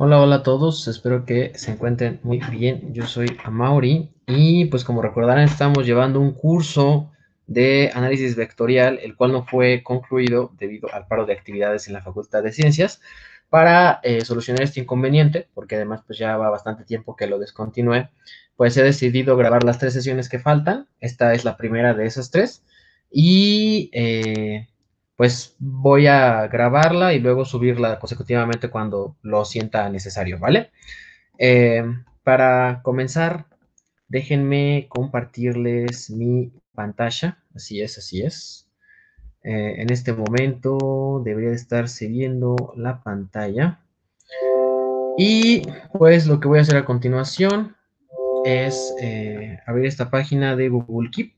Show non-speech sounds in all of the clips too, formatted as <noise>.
Hola, hola a todos, espero que se encuentren muy bien. Yo soy Amauri y pues como recordarán estamos llevando un curso de análisis vectorial, el cual no fue concluido debido al paro de actividades en la Facultad de Ciencias para eh, solucionar este inconveniente, porque además pues ya va bastante tiempo que lo descontinué, pues he decidido grabar las tres sesiones que faltan. Esta es la primera de esas tres y eh, pues voy a grabarla y luego subirla consecutivamente cuando lo sienta necesario, ¿vale? Eh, para comenzar, déjenme compartirles mi pantalla. Así es, así es. Eh, en este momento debería estar siguiendo la pantalla. Y pues lo que voy a hacer a continuación es eh, abrir esta página de Google Keep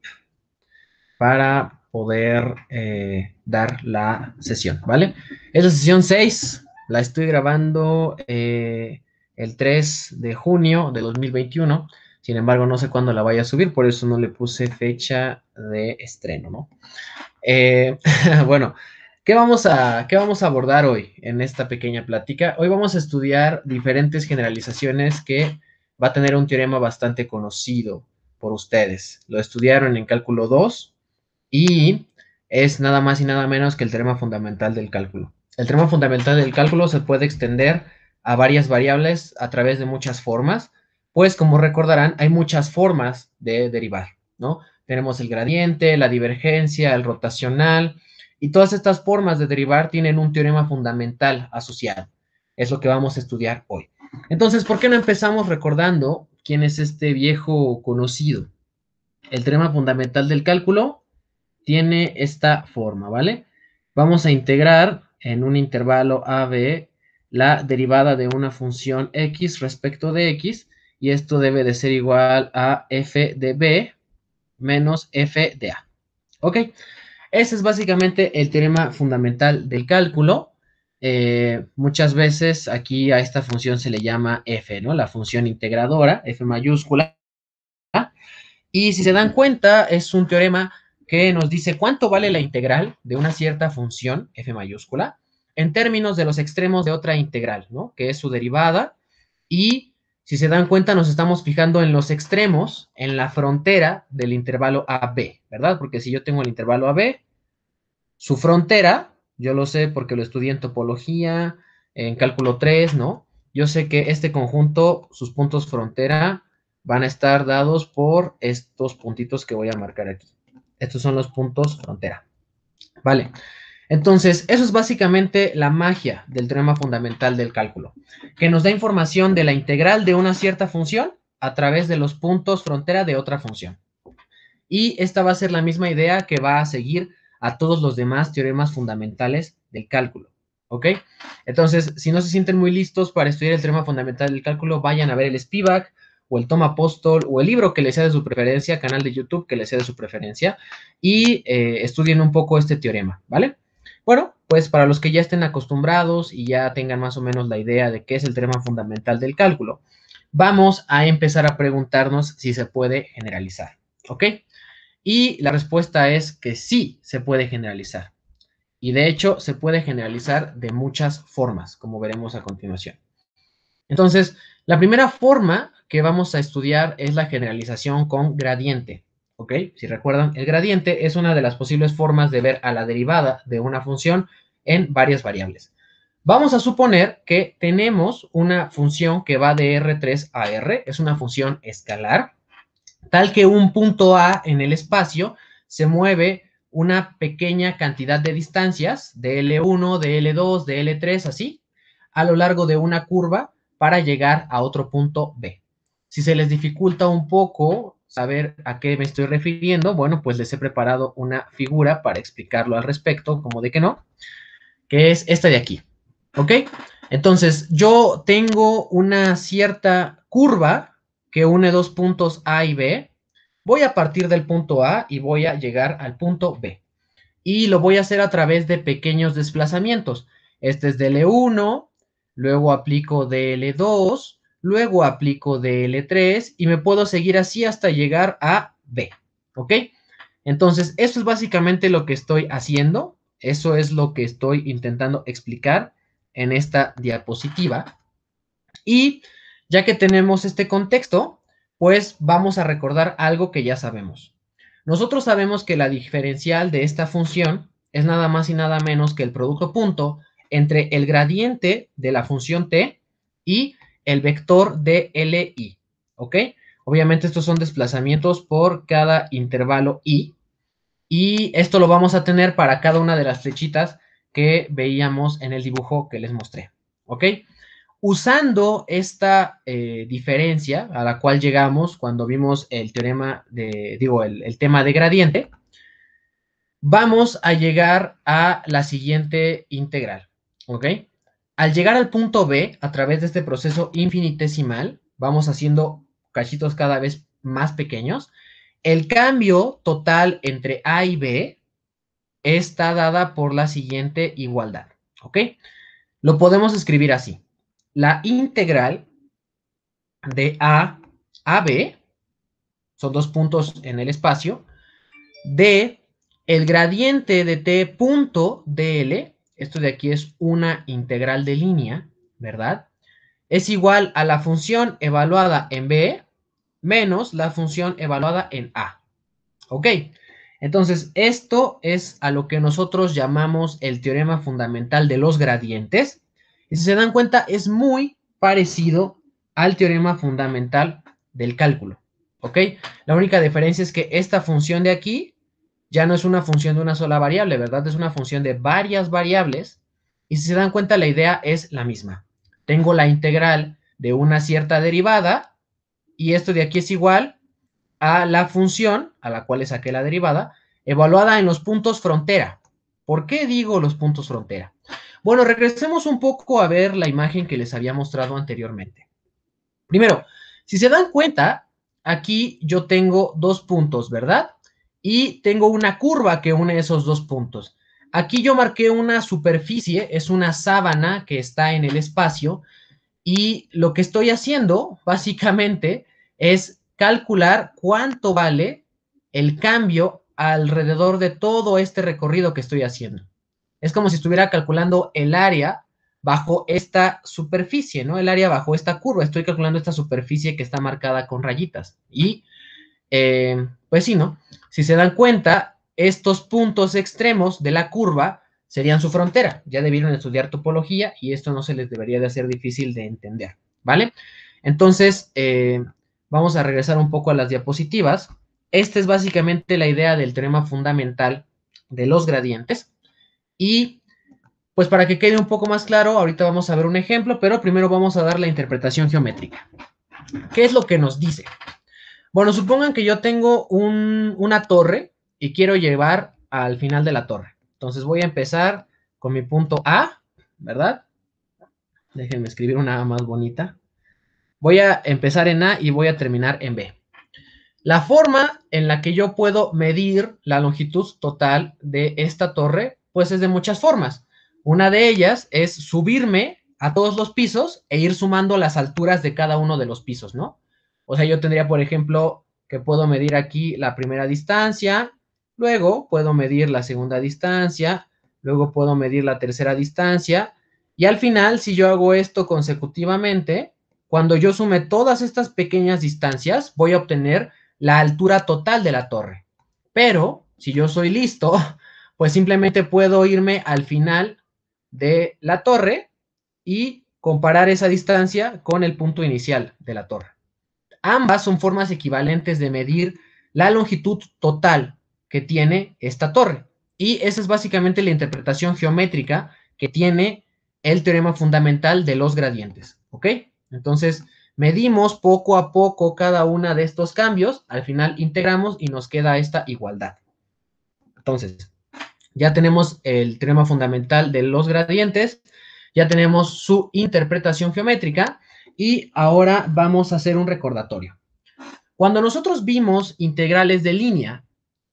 para poder eh, dar la sesión, ¿vale? Es la sesión 6, la estoy grabando eh, el 3 de junio de 2021, sin embargo no sé cuándo la vaya a subir, por eso no le puse fecha de estreno, ¿no? Eh, <laughs> bueno, ¿qué vamos, a, ¿qué vamos a abordar hoy en esta pequeña plática? Hoy vamos a estudiar diferentes generalizaciones que va a tener un teorema bastante conocido por ustedes. Lo estudiaron en cálculo 2, y es nada más y nada menos que el teorema fundamental del cálculo. El teorema fundamental del cálculo se puede extender a varias variables a través de muchas formas, pues como recordarán, hay muchas formas de derivar, ¿no? Tenemos el gradiente, la divergencia, el rotacional, y todas estas formas de derivar tienen un teorema fundamental asociado. Es lo que vamos a estudiar hoy. Entonces, ¿por qué no empezamos recordando quién es este viejo conocido? El teorema fundamental del cálculo tiene esta forma, ¿vale? Vamos a integrar en un intervalo AB la derivada de una función x respecto de x, y esto debe de ser igual a f de b menos f de a. ¿Ok? Ese es básicamente el teorema fundamental del cálculo. Eh, muchas veces aquí a esta función se le llama f, ¿no? La función integradora, f mayúscula. Y si se dan cuenta, es un teorema que nos dice cuánto vale la integral de una cierta función f mayúscula en términos de los extremos de otra integral, ¿no? Que es su derivada y si se dan cuenta nos estamos fijando en los extremos, en la frontera del intervalo AB, ¿verdad? Porque si yo tengo el intervalo AB, su frontera, yo lo sé porque lo estudié en topología, en cálculo 3, ¿no? Yo sé que este conjunto, sus puntos frontera, van a estar dados por estos puntitos que voy a marcar aquí. Estos son los puntos frontera. Vale. Entonces, eso es básicamente la magia del teorema fundamental del cálculo, que nos da información de la integral de una cierta función a través de los puntos frontera de otra función. Y esta va a ser la misma idea que va a seguir a todos los demás teoremas fundamentales del cálculo. ¿Ok? Entonces, si no se sienten muy listos para estudiar el teorema fundamental del cálculo, vayan a ver el spivak o el Toma Apóstol o el libro que les sea de su preferencia, canal de YouTube que les sea de su preferencia y eh, estudien un poco este teorema, ¿vale? Bueno, pues para los que ya estén acostumbrados y ya tengan más o menos la idea de qué es el teorema fundamental del cálculo, vamos a empezar a preguntarnos si se puede generalizar, ¿ok? Y la respuesta es que sí se puede generalizar. Y de hecho se puede generalizar de muchas formas, como veremos a continuación. Entonces, la primera forma que vamos a estudiar es la generalización con gradiente. ¿Ok? Si recuerdan, el gradiente es una de las posibles formas de ver a la derivada de una función en varias variables. Vamos a suponer que tenemos una función que va de R3 a R, es una función escalar, tal que un punto A en el espacio se mueve una pequeña cantidad de distancias, de L1, de L2, de L3, así, a lo largo de una curva para llegar a otro punto B. Si se les dificulta un poco saber a qué me estoy refiriendo, bueno, pues les he preparado una figura para explicarlo al respecto, como de que no, que es esta de aquí. ¿Ok? Entonces, yo tengo una cierta curva que une dos puntos A y B. Voy a partir del punto A y voy a llegar al punto B. Y lo voy a hacer a través de pequeños desplazamientos. Este es DL1, e luego aplico DL2, e luego aplico DL3 y me puedo seguir así hasta llegar a B, ¿ok? Entonces, eso es básicamente lo que estoy haciendo, eso es lo que estoy intentando explicar en esta diapositiva. Y ya que tenemos este contexto, pues vamos a recordar algo que ya sabemos. Nosotros sabemos que la diferencial de esta función es nada más y nada menos que el producto punto entre el gradiente de la función t y el vector de LI, ¿ok? Obviamente estos son desplazamientos por cada intervalo I. Y esto lo vamos a tener para cada una de las flechitas que veíamos en el dibujo que les mostré, ¿ok? Usando esta eh, diferencia a la cual llegamos cuando vimos el teorema de, digo, el tema de gradiente, vamos a llegar a la siguiente integral, ¿ok? Al llegar al punto B, a través de este proceso infinitesimal, vamos haciendo cachitos cada vez más pequeños, el cambio total entre A y B está dada por la siguiente igualdad, ¿ok? Lo podemos escribir así. La integral de A a B, son dos puntos en el espacio, de el gradiente de T punto DL esto de aquí es una integral de línea, ¿verdad? Es igual a la función evaluada en B menos la función evaluada en A. ¿Ok? Entonces, esto es a lo que nosotros llamamos el teorema fundamental de los gradientes. Y si se dan cuenta, es muy parecido al teorema fundamental del cálculo. ¿Ok? La única diferencia es que esta función de aquí ya no es una función de una sola variable, ¿verdad? Es una función de varias variables. Y si se dan cuenta, la idea es la misma. Tengo la integral de una cierta derivada y esto de aquí es igual a la función a la cual le saqué la derivada, evaluada en los puntos frontera. ¿Por qué digo los puntos frontera? Bueno, regresemos un poco a ver la imagen que les había mostrado anteriormente. Primero, si se dan cuenta, aquí yo tengo dos puntos, ¿verdad? y tengo una curva que une esos dos puntos. Aquí yo marqué una superficie, es una sábana que está en el espacio y lo que estoy haciendo <laughs> básicamente es calcular cuánto vale el cambio alrededor de todo este recorrido que estoy haciendo. Es como si estuviera calculando el área bajo esta superficie, ¿no? El área bajo esta curva. Estoy calculando esta superficie que está marcada con rayitas. Y eh, pues sí, ¿no? Si se dan cuenta, estos puntos extremos de la curva serían su frontera. Ya debieron estudiar topología y esto no se les debería de hacer difícil de entender, ¿vale? Entonces, eh, vamos a regresar un poco a las diapositivas. Esta es básicamente la idea del teorema fundamental de los gradientes. Y, pues para que quede un poco más claro, ahorita vamos a ver un ejemplo, pero primero vamos a dar la interpretación geométrica. ¿Qué es lo que nos dice? Bueno, supongan que yo tengo una torre y quiero llevar al final de la torre. Entonces voy a empezar con mi punto A, ¿verdad? Déjenme escribir una más bonita. Voy a empezar en A y voy a terminar en B. La forma en la que yo puedo medir la longitud total de esta torre, pues es de muchas formas. Una de ellas es subirme a todos los pisos e ir sumando las alturas de cada uno de los pisos, ¿no? O sea, yo tendría, por ejemplo, que puedo medir aquí la primera distancia, luego puedo medir la segunda distancia, luego puedo medir la tercera distancia, y al final, si yo hago esto consecutivamente, cuando yo sume todas estas pequeñas distancias, voy a obtener la altura total de la torre. Pero, si yo soy listo, <laughs> pues simplemente puedo irme al final de la torre y comparar esa distancia con el punto inicial de la torre. Ambas son formas equivalentes de medir la longitud total que tiene esta torre. Y esa es básicamente la interpretación geométrica que tiene el teorema fundamental de los gradientes. ¿Ok? Entonces, medimos poco a poco cada una de estos cambios, al final integramos y nos queda esta igualdad. Entonces, ya tenemos el teorema fundamental de los gradientes, ya tenemos su interpretación geométrica y ahora vamos a hacer un recordatorio. Cuando nosotros vimos integrales de línea,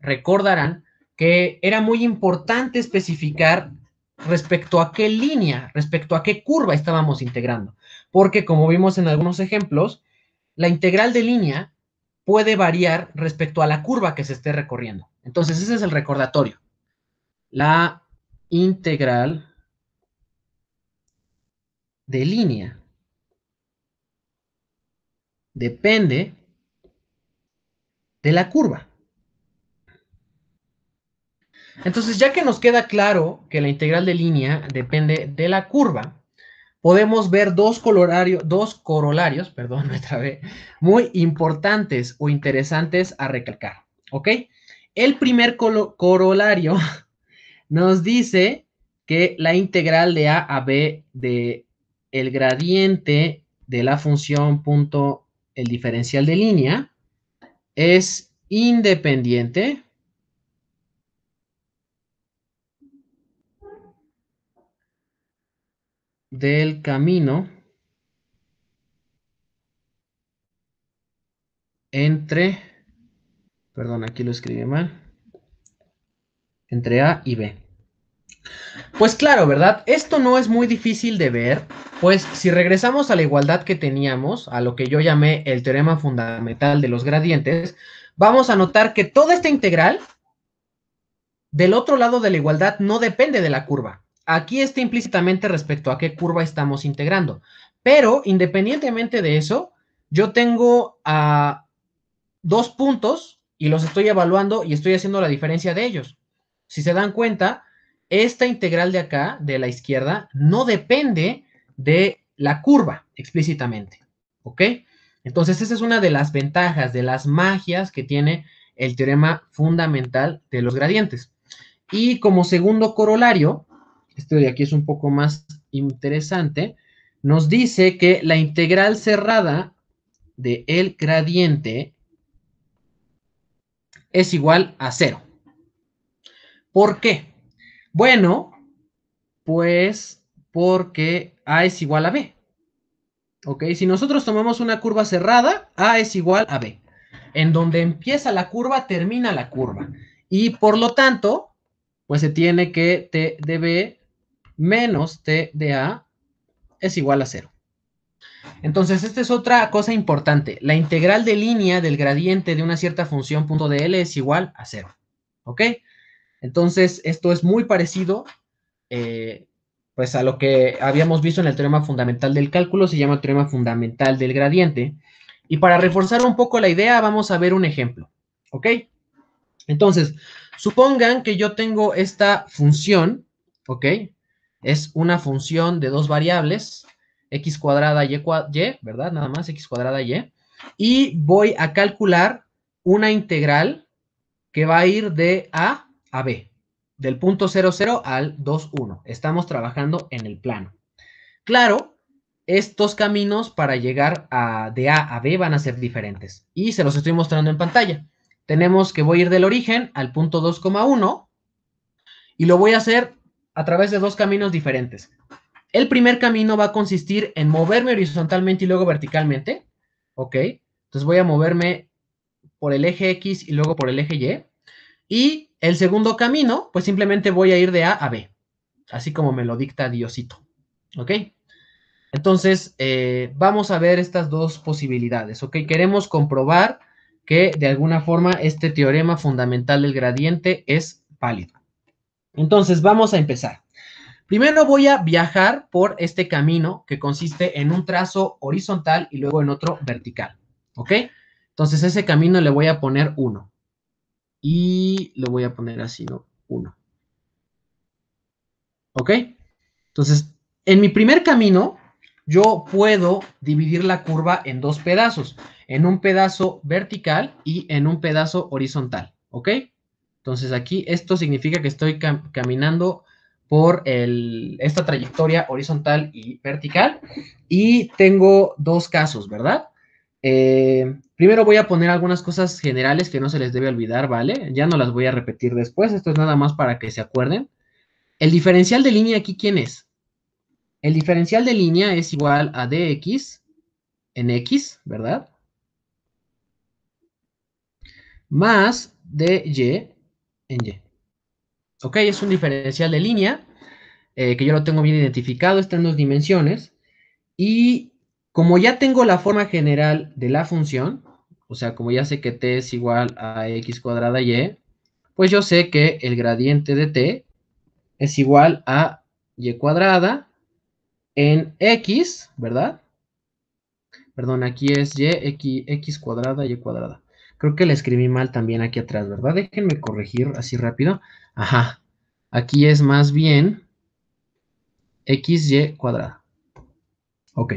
recordarán que era muy importante especificar respecto a qué línea, respecto a qué curva estábamos integrando. Porque como vimos en algunos ejemplos, la integral de línea puede variar respecto a la curva que se esté recorriendo. Entonces ese es el recordatorio. La integral de línea depende de la curva. Entonces, ya que nos queda claro que la integral de línea depende de la curva, podemos ver dos, dos corolarios perdón, otra <laughs> vez, muy importantes o interesantes a recalcar. ¿Ok? El primer corolario <laughs> nos dice que la integral de a a b de el gradiente de la función punto el diferencial de línea es independiente del camino entre, perdón, aquí lo escribí mal, entre A y B. Pues claro, ¿verdad? Esto no es muy difícil de ver, pues si regresamos a la igualdad que teníamos, a lo que yo llamé el teorema fundamental de los gradientes, vamos a notar que toda esta integral del otro lado de la igualdad no depende de la curva. Aquí está implícitamente respecto a qué curva estamos integrando. Pero independientemente de eso, yo tengo ah, dos puntos y los estoy evaluando y estoy haciendo la diferencia de ellos. Si se dan cuenta, esta integral de acá, de la izquierda, no depende de la curva explícitamente, ¿ok? Entonces, esa es una de las ventajas, de las magias que tiene el teorema fundamental de los gradientes. Y como segundo corolario, esto de aquí es un poco más interesante, nos dice que la integral cerrada de el gradiente es igual a cero. ¿Por qué? Bueno, pues porque A es igual a B. ¿Ok? Si nosotros tomamos una curva cerrada, A es igual a B. En donde empieza la curva, termina la curva. Y por lo tanto, pues se tiene que T de B menos T de A es igual a cero. Entonces, esta es otra cosa importante. La integral de línea del gradiente de una cierta función punto de L es igual a cero. ¿Ok? Entonces, esto es muy parecido eh, pues a lo que habíamos visto en el teorema fundamental del cálculo, se llama teorema fundamental del gradiente. Y para reforzar un poco la idea, vamos a ver un ejemplo, ¿ok? Entonces, supongan que yo tengo esta función, ¿ok? Es una función de dos variables, x cuadrada, y, y ¿verdad? Nada más, x cuadrada, y. Y voy a calcular una integral que va a ir de a a B, del punto 00 al 21. Estamos trabajando en el plano. Claro, estos caminos para llegar a, de A a B van a ser diferentes. Y se los estoy mostrando en pantalla. Tenemos que voy a ir del origen al punto 2,1 y lo voy a hacer a través de dos caminos diferentes. El primer camino va a consistir en moverme horizontalmente y luego verticalmente. ¿Ok? Entonces voy a moverme por el eje X y luego por el eje Y. Y el segundo camino, pues simplemente voy a ir de A a B, así como me lo dicta Diosito. ¿Ok? Entonces, eh, vamos a ver estas dos posibilidades. ¿Ok? Queremos comprobar que de alguna forma este teorema fundamental del gradiente es válido. Entonces, vamos a empezar. Primero voy a viajar por este camino que consiste en un trazo horizontal y luego en otro vertical. ¿Ok? Entonces, ese camino le voy a poner 1 y lo voy a poner así, ¿no? 1. ¿Ok? Entonces, en mi primer camino, yo puedo dividir la curva en dos pedazos, en un pedazo vertical y en un pedazo horizontal, ¿ok? Entonces aquí esto significa que estoy caminando por esta trayectoria horizontal y vertical y tengo dos casos, ¿verdad? Eh, primero voy a poner algunas cosas generales que no se les debe olvidar, ¿vale? Ya no las voy a repetir después, esto es nada más para que se acuerden. El diferencial de línea aquí, ¿quién es? El diferencial de línea es igual a dx en x, ¿verdad? Más dy en y. Ok, es un diferencial de línea eh, que yo lo tengo bien identificado, está en dos dimensiones. Y como ya tengo la forma general de la función, o sea, como ya sé que t es igual a x cuadrada y, e, pues yo sé que el gradiente de t es igual a y cuadrada en x, ¿verdad? Perdón, aquí es y, x, x cuadrada, y cuadrada. Creo que la escribí mal también aquí atrás, ¿verdad? Déjenme corregir así rápido. Ajá, aquí es más bien x, y cuadrada. Ok,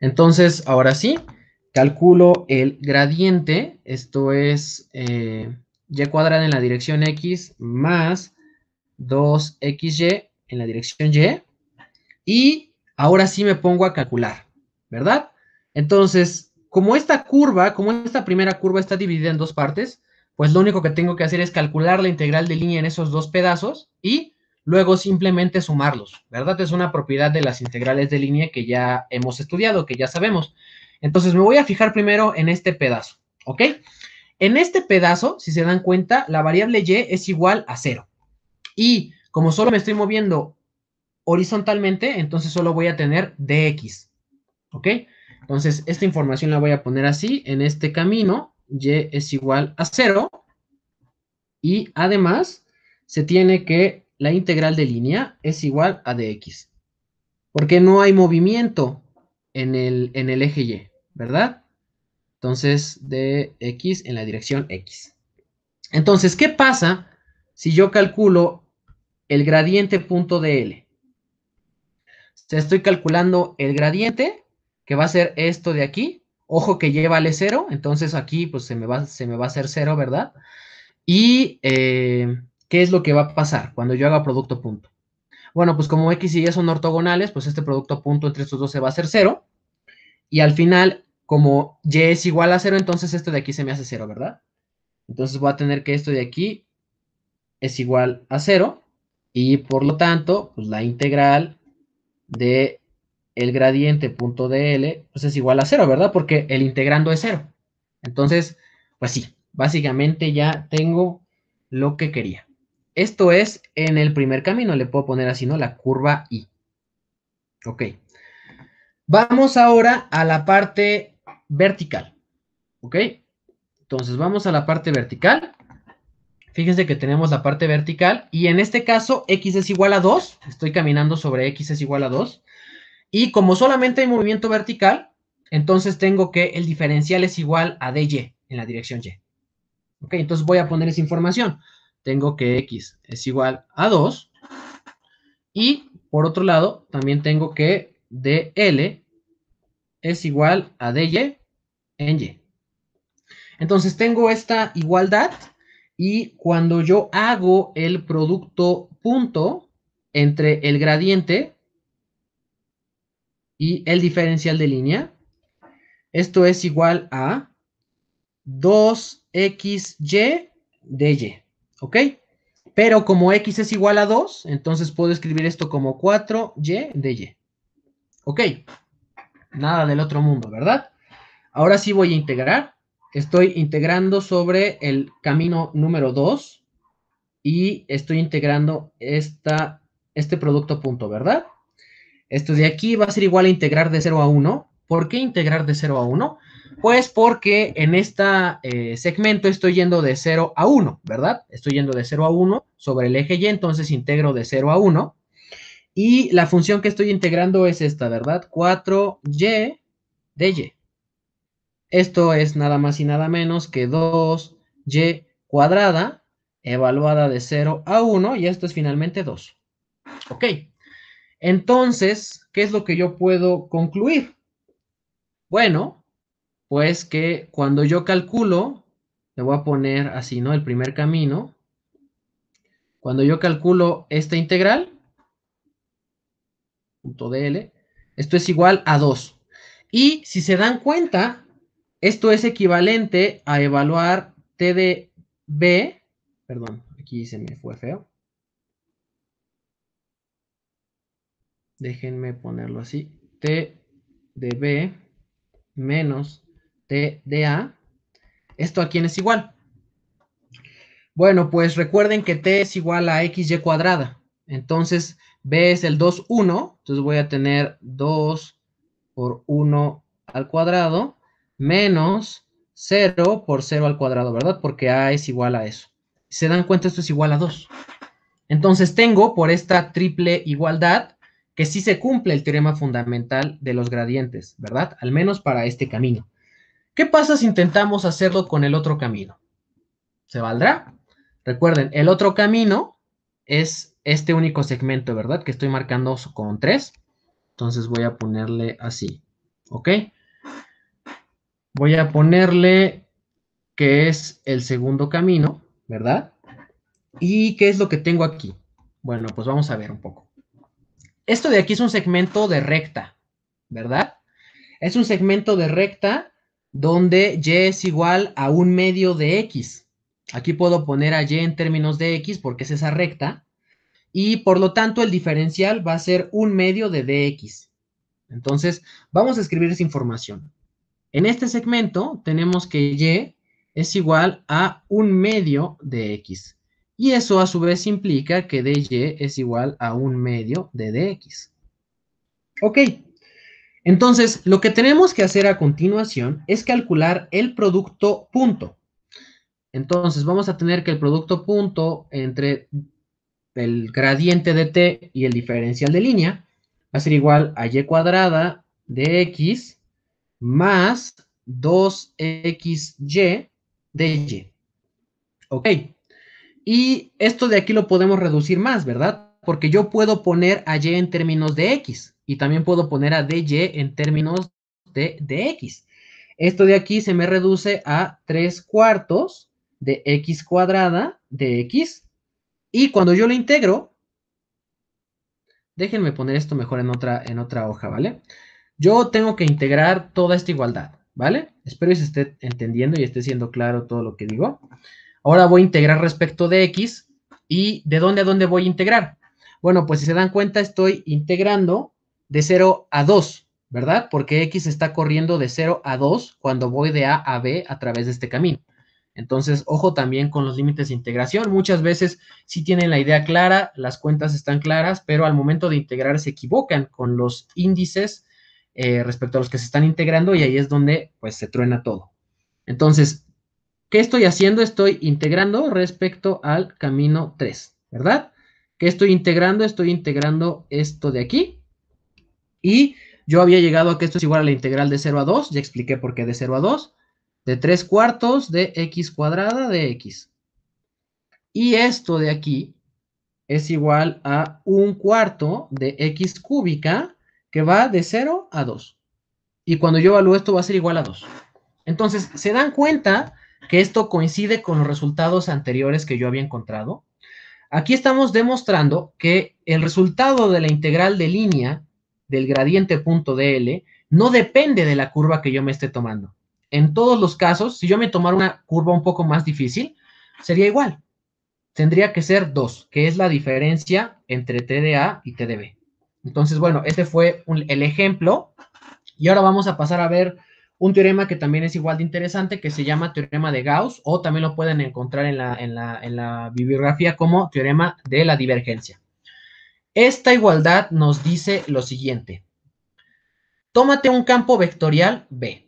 entonces, ahora sí, calculo el gradiente, esto es eh, y cuadrada en la dirección x más 2xy en la dirección y. Y ahora sí me pongo a calcular, ¿verdad? Entonces, como esta curva, como esta primera curva está dividida en dos partes, pues lo único que tengo que hacer es calcular la integral de línea en esos dos pedazos y luego simplemente sumarlos, ¿verdad? Es una propiedad de las integrales de línea que ya hemos estudiado, que ya sabemos. Entonces me voy a fijar primero en este pedazo, ¿ok? En este pedazo, si se dan cuenta, la variable y es igual a cero. Y como solo me estoy moviendo horizontalmente, entonces solo voy a tener dx, ¿ok? Entonces esta información la voy a poner así, en este camino, y es igual a cero. Y además se tiene que la integral de línea es igual a dx. Porque no hay movimiento en el, en el eje y, ¿verdad? Entonces, dx en la dirección x. Entonces, ¿qué pasa si yo calculo el gradiente punto de L? estoy calculando el gradiente, que va a ser esto de aquí. Ojo que lleva vale 0 entonces aquí pues se me va, se me va a hacer cero ¿verdad? Y eh, ¿qué es lo que va a pasar cuando yo haga producto punto? Bueno, pues como X y Y son ortogonales, pues este producto punto entre estos dos se va a hacer cero. Y al final, como Y es igual a cero, entonces esto de aquí se me hace cero, ¿verdad? Entonces voy a tener que esto de aquí es igual a cero. Y por lo tanto, pues la integral de el gradiente punto de pues es igual a cero, ¿verdad? Porque el integrando es cero. Entonces, pues sí, básicamente ya tengo lo que quería. Esto es en el primer camino, le puedo poner así, ¿no? La curva Y. Ok. Vamos ahora a la parte vertical. ¿Ok? Entonces vamos a la parte vertical. Fíjense que tenemos la parte vertical y en este caso x es igual a 2. Estoy caminando sobre x es igual a 2. Y como solamente hay movimiento vertical, entonces tengo que el diferencial es igual a dy en la dirección y. ¿Ok? Entonces voy a poner esa información tengo que x es igual a 2. Y por otro lado, también tengo que dl es igual a dy en y. Entonces tengo esta igualdad y cuando yo hago el producto punto entre el gradiente y el diferencial de línea, esto es igual a 2xy dy. ¿ok? Pero como x es igual a 2, entonces puedo escribir esto como 4y de y. Ok, nada del otro mundo, ¿verdad? Ahora sí voy a integrar. Estoy integrando sobre el camino número 2 y estoy integrando esta, este producto punto, ¿verdad? Esto de aquí va a ser igual a integrar de 0 a 1. ¿Por qué integrar de 0 a 1? Pues porque en este segmento estoy yendo de 0 a 1, ¿verdad? Estoy yendo de 0 a 1 sobre el eje Y, entonces integro de 0 a 1. Y la función que estoy integrando es esta, ¿verdad? 4Y de Y. Esto es nada más y nada menos que 2Y cuadrada evaluada de 0 a 1 y esto es finalmente 2. Ok. Entonces, ¿qué es lo que yo puedo concluir? Bueno, pues que cuando yo calculo, le voy a poner así, ¿no? El primer camino. Cuando yo calculo esta integral, punto DL, esto es igual a 2. Y si se dan cuenta, esto es equivalente a evaluar T de B, perdón, aquí se me fue feo. Déjenme ponerlo así, T de B menos T de A. ¿Esto a quién es igual? Bueno, pues recuerden que T es igual a XY cuadrada. Entonces, B es el 2, 1. Entonces voy a tener 2 por 1 al cuadrado menos 0 por 0 al cuadrado, ¿verdad? Porque A es igual a eso. se dan cuenta, esto es igual a 2. Entonces tengo por esta triple igualdad que sí se cumple el teorema fundamental de los gradientes, ¿verdad? Al menos para este camino. ¿Qué pasa si intentamos hacerlo con el otro camino? ¿Se valdrá? Recuerden, el otro camino es este único segmento, ¿verdad? Que estoy marcando con 3. Entonces voy a ponerle así, ¿ok? Voy a ponerle que es el segundo camino, ¿verdad? ¿Y qué es lo que tengo aquí? Bueno, pues vamos a ver un poco. Esto de aquí es un segmento de recta, ¿verdad? Es un segmento de recta donde y es igual a un medio de x. Aquí puedo poner a y en términos de x porque es esa recta. Y por lo tanto el diferencial va a ser un medio de dx. Entonces vamos a escribir esa información. En este segmento tenemos que y es igual a un medio de x. Y eso a su vez implica que dy es igual a un medio de dx. Ok. Entonces, lo que tenemos que hacer a continuación es calcular el producto punto. Entonces, vamos a tener que el producto punto entre el gradiente de t y el diferencial de línea va a ser igual a y cuadrada de x más 2xy de y. Ok. Y esto de aquí lo podemos reducir más, ¿verdad? porque yo puedo poner a y en términos de x y también puedo poner a dy en términos de, x. Esto de aquí se me reduce a 3 cuartos de x cuadrada de x. Y cuando yo lo integro, déjenme poner esto mejor en otra, en otra hoja, ¿vale? Yo tengo que integrar toda esta igualdad, ¿vale? Espero que se esté entendiendo y esté siendo claro todo lo que digo. Ahora voy a integrar respecto de x. ¿Y de dónde a dónde voy a integrar? Bueno, pues si se dan cuenta, estoy integrando de 0 a 2, ¿verdad? Porque X está corriendo de 0 a 2 cuando voy de A a B a través de este camino. Entonces, ojo también con los límites de integración. Muchas veces sí tienen la idea clara, las cuentas están claras, pero al momento de integrar se equivocan con los índices eh, respecto a los que se están integrando y ahí es donde pues se truena todo. Entonces, ¿qué estoy haciendo? Estoy integrando respecto al camino 3, ¿verdad? ¿Qué estoy integrando? Estoy integrando esto de aquí. Y yo había llegado a que esto es igual a la integral de 0 a 2. Ya expliqué por qué de 0 a 2. De 3 cuartos de x cuadrada de x. Y esto de aquí es igual a un cuarto de x cúbica que va de 0 a 2. Y cuando yo evalúo esto va a ser igual a 2. Entonces, ¿se dan cuenta que esto coincide con los resultados anteriores que yo había encontrado? Aquí estamos demostrando que el resultado de la integral de línea del gradiente punto DL no depende de la curva que yo me esté tomando. En todos los casos, si yo me tomara una curva un poco más difícil, sería igual. Tendría que ser 2, que es la diferencia entre TDA y TDB. Entonces, bueno, este fue el ejemplo. Y ahora vamos a pasar a ver un teorema que también es igual de interesante, que se llama teorema de Gauss, o también lo pueden encontrar en la, bibliografía como teorema de la divergencia. Esta igualdad nos dice lo siguiente. Tómate un campo vectorial B.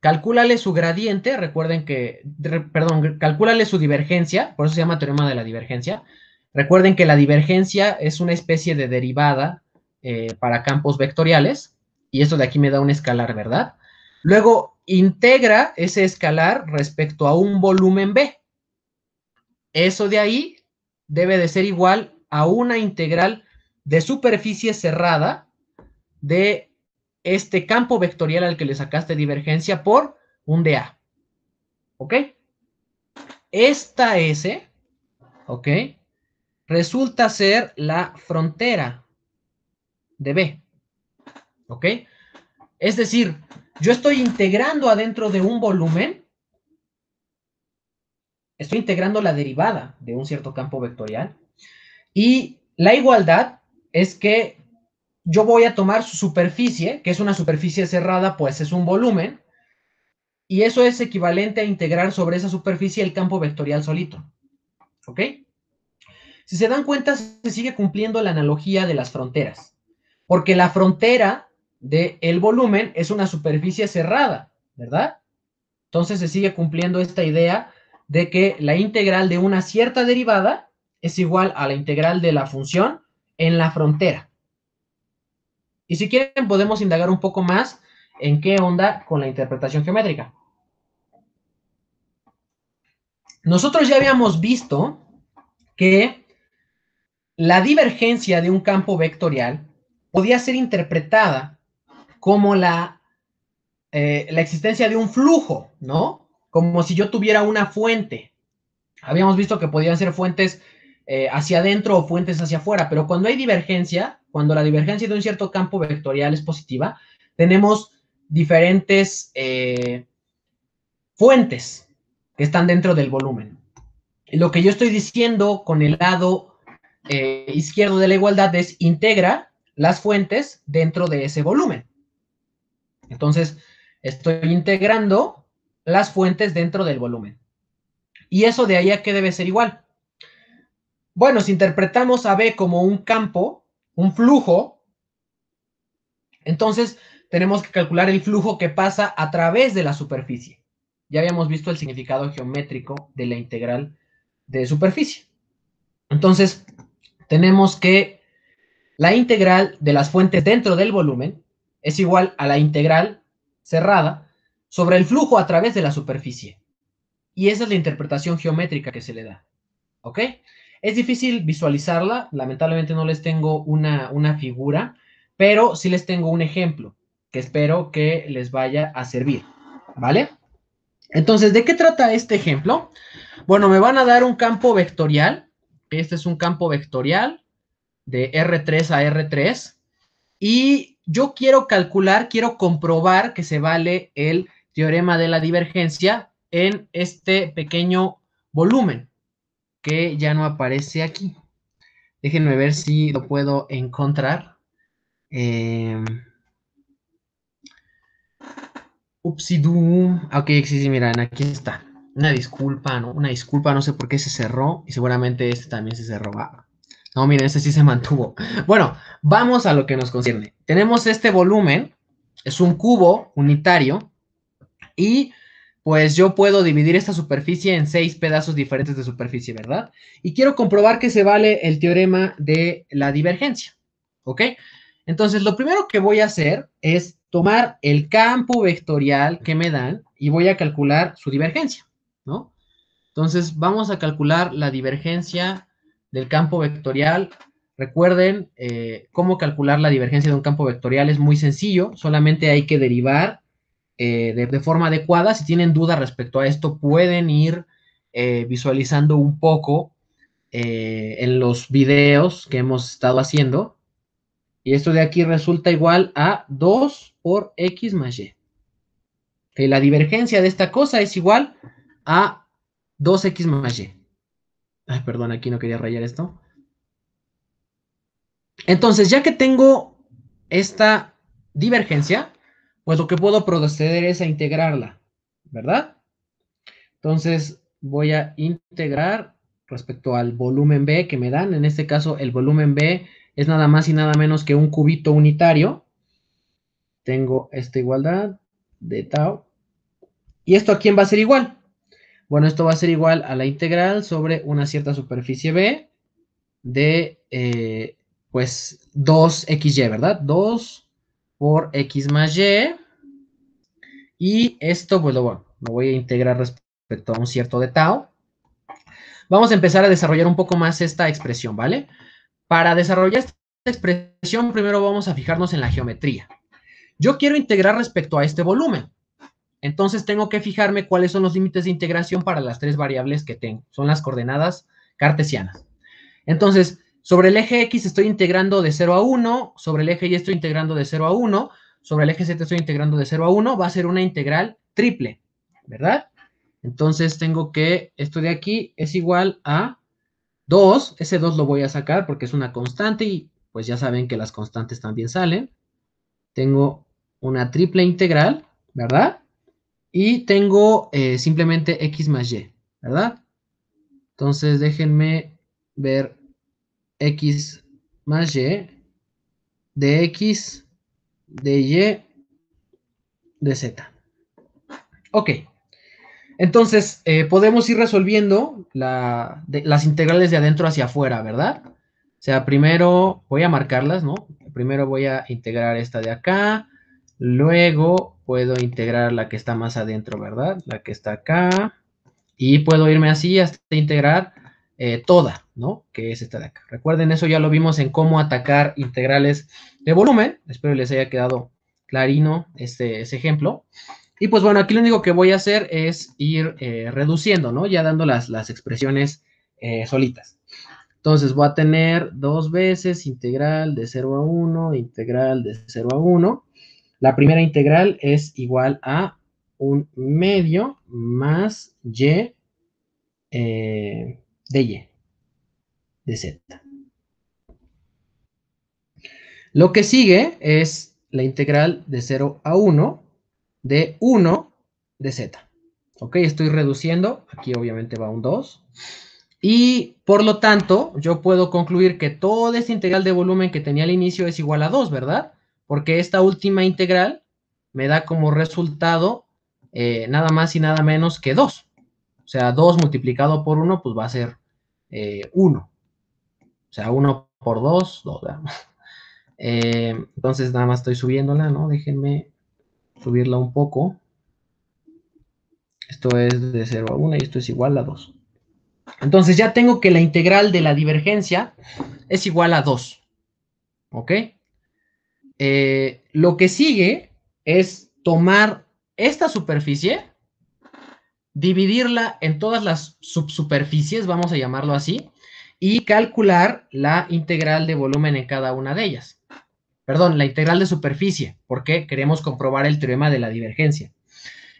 Calcúlale su gradiente, recuerden que, perdón, calcúlale su divergencia, por eso se llama teorema de la divergencia. Recuerden que la divergencia es una especie de derivada eh, para campos vectoriales, y esto de aquí me da un escalar, ¿verdad? Luego integra ese escalar respecto a un volumen B. Eso de ahí debe de ser igual a una integral de superficie cerrada de este campo vectorial al que le sacaste divergencia por un DA. ¿Ok? Esta S, ¿ok? Resulta ser la frontera de B. ¿Ok? Es decir, yo estoy integrando adentro de un volumen, estoy integrando la derivada de un cierto campo vectorial, y la igualdad es que yo voy a tomar su superficie, que es una superficie cerrada, pues es un volumen, y eso es equivalente a integrar sobre esa superficie el campo vectorial solito. ¿Ok? Si se dan cuenta, se sigue cumpliendo la analogía de las fronteras, porque la frontera de el volumen es una superficie cerrada, ¿verdad? Entonces se sigue cumpliendo esta idea de que la integral de una cierta derivada es igual a la integral de la función en la frontera. Y si quieren podemos indagar un poco más en qué onda con la interpretación geométrica. Nosotros ya habíamos visto que la divergencia de un campo vectorial podía ser interpretada como la, eh, la existencia de un flujo, ¿no? Como si yo tuviera una fuente. Habíamos visto que podían ser fuentes eh, hacia adentro o fuentes hacia afuera, pero cuando hay divergencia, cuando la divergencia de un cierto campo vectorial es positiva, tenemos diferentes eh, fuentes que están dentro del volumen. lo que yo estoy diciendo con el lado izquierdo de la igualdad es integra las fuentes dentro de ese volumen. Entonces, estoy integrando las fuentes dentro del volumen. ¿Y eso de ahí a qué debe ser igual? Bueno, si interpretamos a B como un campo, un flujo, entonces tenemos que calcular el flujo que pasa a través de la superficie. Ya habíamos visto el significado geométrico de la integral de superficie. Entonces, tenemos que la integral de las fuentes dentro del volumen es igual a la integral cerrada sobre el flujo a través de la superficie. Y esa es la interpretación geométrica que se le da. ¿Ok? Es difícil visualizarla, lamentablemente no les tengo una, figura, pero sí les tengo un ejemplo que espero que les vaya a servir. ¿Vale? Entonces, ¿de qué trata este ejemplo? Bueno, me van a dar un campo vectorial. Este es un campo vectorial de R3 a R3. Y yo quiero calcular, quiero comprobar que se vale el teorema de la divergencia en este pequeño volumen que ya no aparece aquí. Déjenme ver si lo puedo encontrar. Eh... Em, Upsidum. Ok, sí, sí, miren, aquí está. Una disculpa, ¿no? Una disculpa, no sé por qué se cerró. Y seguramente este también se cerró. Ah, no, miren, este sí se mantuvo. Bueno, Vamos a lo que nos concierne. Tenemos este volumen, es un cubo unitario y pues yo puedo dividir esta superficie en seis pedazos diferentes de superficie, ¿verdad? Y quiero comprobar que se vale el teorema de la divergencia, ¿ok? Entonces, lo primero que voy a hacer es tomar el campo vectorial que me dan y voy a calcular su divergencia, ¿no? Entonces, vamos a calcular la divergencia del campo vectorial Recuerden eh, cómo calcular la divergencia de un campo vectorial es muy sencillo, solamente hay que derivar eh, de, forma adecuada. Si tienen dudas respecto a esto, pueden ir eh, visualizando un poco en los videos que hemos estado haciendo. Y esto de aquí resulta igual a 2 por x más y. Que la divergencia de esta cosa es igual a 2x más y. perdón, aquí no quería rayar esto. Entonces, ya que tengo esta divergencia, pues lo que puedo proceder es a integrarla, ¿verdad? Entonces, voy a integrar respecto al volumen B que me dan. En este caso, el volumen B es nada más y nada menos que un cubito unitario. Tengo esta igualdad de tau. ¿Y esto a quién va a ser igual? Bueno, esto va a ser igual a la integral sobre una cierta superficie B de eh, pues 2xy, ¿verdad? 2 por x más y. Y esto, pues lo, voy a integrar respecto a un cierto de tau. Vamos a empezar a desarrollar un poco más esta expresión, ¿vale? Para desarrollar esta expresión, primero vamos a fijarnos en la geometría. Yo quiero integrar respecto a este volumen. Entonces tengo que fijarme cuáles son los límites de integración para las tres variables que tengo. Son las coordenadas cartesianas. Entonces, sobre el eje X estoy integrando de 0 a 1, sobre el eje Y estoy integrando de 0 a 1, sobre el eje Z estoy integrando de 0 a 1, va a ser una integral triple, ¿verdad? Entonces tengo que, esto de aquí es igual a 2, ese 2 lo voy a sacar porque es una constante y pues ya saben que las constantes también salen. Tengo una triple integral, ¿verdad? Y tengo eh, simplemente x más y, ¿verdad? Entonces déjenme ver X más Y, de X, de Y, de Z. Ok. Entonces, eh, podemos ir resolviendo la, las integrales de adentro hacia afuera, ¿verdad? O sea, primero voy a marcarlas, ¿no? Primero voy a integrar esta de acá, luego puedo integrar la que está más adentro, ¿verdad? La que está acá, y puedo irme así hasta integrar eh, toda, ¿no? Que es esta de acá. Recuerden, eso ya lo vimos en cómo atacar integrales de volumen. Espero les haya quedado clarino este, ese ejemplo. Y pues bueno, aquí lo único que voy a hacer es ir eh, reduciendo, ¿no? Ya dando las, las expresiones eh, solitas. Entonces voy a tener dos veces integral de 0 a 1, integral de 0 a 1. La primera integral es igual a un medio más y de Y, de Z. Lo que sigue es la integral de 0 a 1 de 1 de Z. ¿Ok? Estoy reduciendo. Aquí obviamente va un 2. Y por lo tanto, yo puedo concluir que toda esta integral de volumen que tenía al inicio es igual a 2, ¿verdad? Porque esta última integral me da como resultado eh, nada más y nada menos que 2. O sea, 2 multiplicado por 1, pues va a ser 1. Eh, o sea, 1 por 2, 2. <laughs> Eh, entonces nada más estoy subiéndola, ¿no? Déjenme subirla un poco. Esto es de 0 a 1 y esto es igual a 2. Entonces ya tengo que la integral de la divergencia es igual a 2. ¿Ok? Eh, lo que sigue es tomar esta superficie dividirla en todas las subsuperficies, vamos a llamarlo así, y calcular la integral de volumen en cada una de ellas. Perdón, la integral de superficie, porque queremos comprobar el teorema de la divergencia.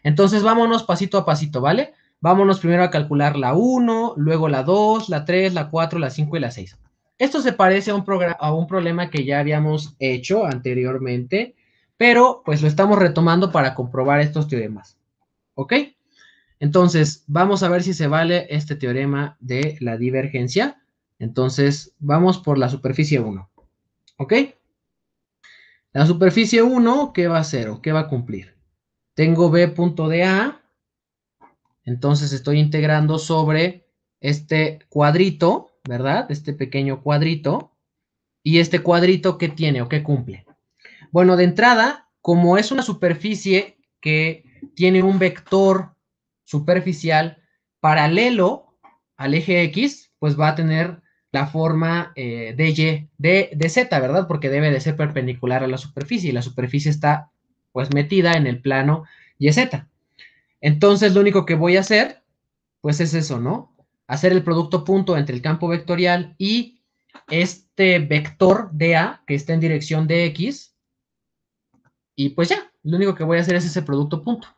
Entonces, vámonos pasito a pasito, ¿vale? Vámonos primero a calcular la 1, luego la 2, la 3, la 4, la 5 y la 6. Esto se parece a un, a un problema que ya habíamos hecho anteriormente, pero pues lo estamos retomando para comprobar estos teoremas. ¿Ok? Entonces, vamos a ver si se vale este teorema de la divergencia. Entonces, vamos por la superficie 1. ¿Ok? La superficie 1, ¿qué va a hacer o qué va a cumplir? Tengo B punto de A. Entonces, estoy integrando sobre este cuadrito, ¿verdad? Este pequeño cuadrito. ¿Y este cuadrito qué tiene o qué cumple? Bueno, de entrada, como es una superficie que tiene un vector superficial paralelo al eje X, pues va a tener la forma eh, de Y, de, de, Z, ¿verdad? Porque debe de ser perpendicular a la superficie y la superficie está pues metida en el plano YZ. Entonces lo único que voy a hacer, pues es eso, ¿no? Hacer el producto punto entre el campo vectorial y este vector de A, que está en dirección de X. Y pues ya, lo único que voy a hacer es ese producto punto.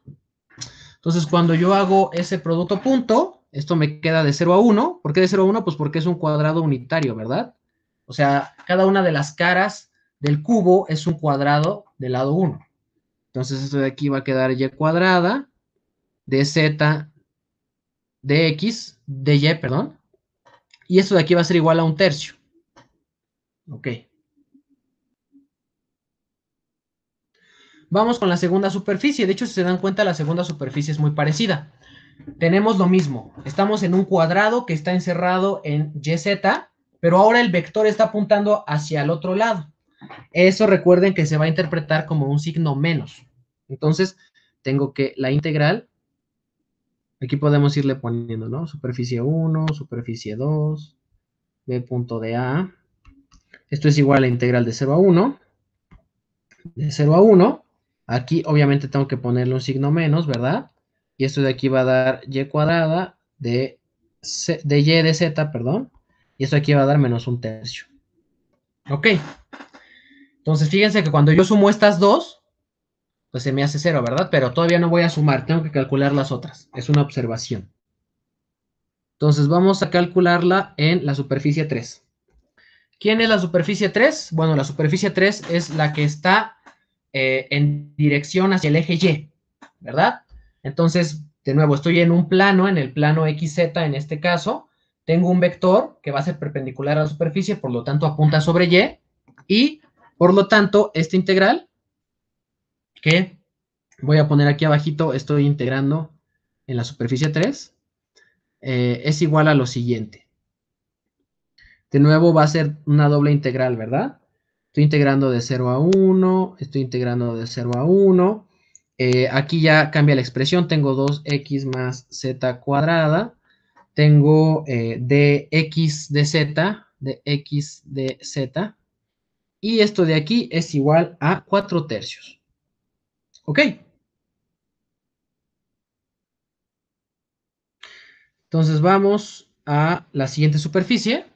Entonces, cuando yo hago ese producto punto, esto me queda de 0 a 1. ¿Por qué de 0 a 1? Pues porque es un cuadrado unitario, ¿verdad? O sea, cada una de las caras del cubo es un cuadrado del lado 1. Entonces, esto de aquí va a quedar y cuadrada, de de z, x, de y, perdón. Y esto de aquí va a ser igual a un tercio. Ok. Vamos con la segunda superficie. De hecho, si se dan cuenta, la segunda superficie es muy parecida. Tenemos lo mismo. Estamos en un cuadrado que está encerrado en YZ, pero ahora el vector está apuntando hacia el otro lado. Eso recuerden que se va a interpretar como un signo menos. Entonces, tengo que la integral, aquí podemos irle poniendo, ¿no? Superficie 1, superficie 2, B punto de A. Esto es igual a la integral de 0 a 1, de 0 a 1, Aquí obviamente tengo que ponerle un signo menos, ¿verdad? Y esto de aquí va a dar y cuadrada de, de y de z, perdón. Y esto de aquí va a dar menos un tercio. Ok. Entonces fíjense que cuando yo sumo estas dos, pues se me hace cero, ¿verdad? Pero todavía no voy a sumar, tengo que calcular las otras. Es una observación. Entonces vamos a calcularla en la superficie 3. ¿Quién es la superficie 3? Bueno, la superficie 3 es la que está eh, en dirección hacia el eje Y, ¿verdad? Entonces, de nuevo, estoy en un plano, en el plano XZ en este caso, tengo un vector que va a ser perpendicular a la superficie, por lo tanto apunta sobre Y, y por lo tanto, esta integral, que voy a poner aquí abajito, estoy integrando en la superficie 3, eh, es igual a lo siguiente. De nuevo va a ser una doble integral, ¿verdad? Estoy integrando de 0 a 1, estoy integrando de 0 a 1. Eh, aquí ya cambia la expresión, tengo 2x más z cuadrada, tengo eh, dx de z, dx de z, y esto de aquí es igual a 4 tercios. ¿Ok? Entonces vamos a la siguiente superficie.